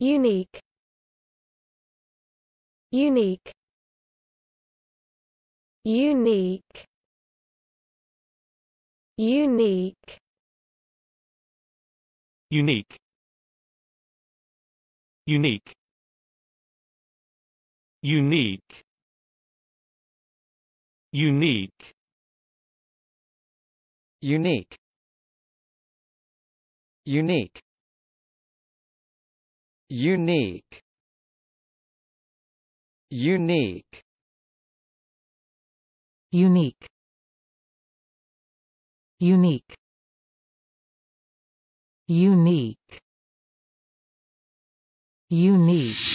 unique unique unique unique unique unique unique unique unique unique unique unique unique unique unique unique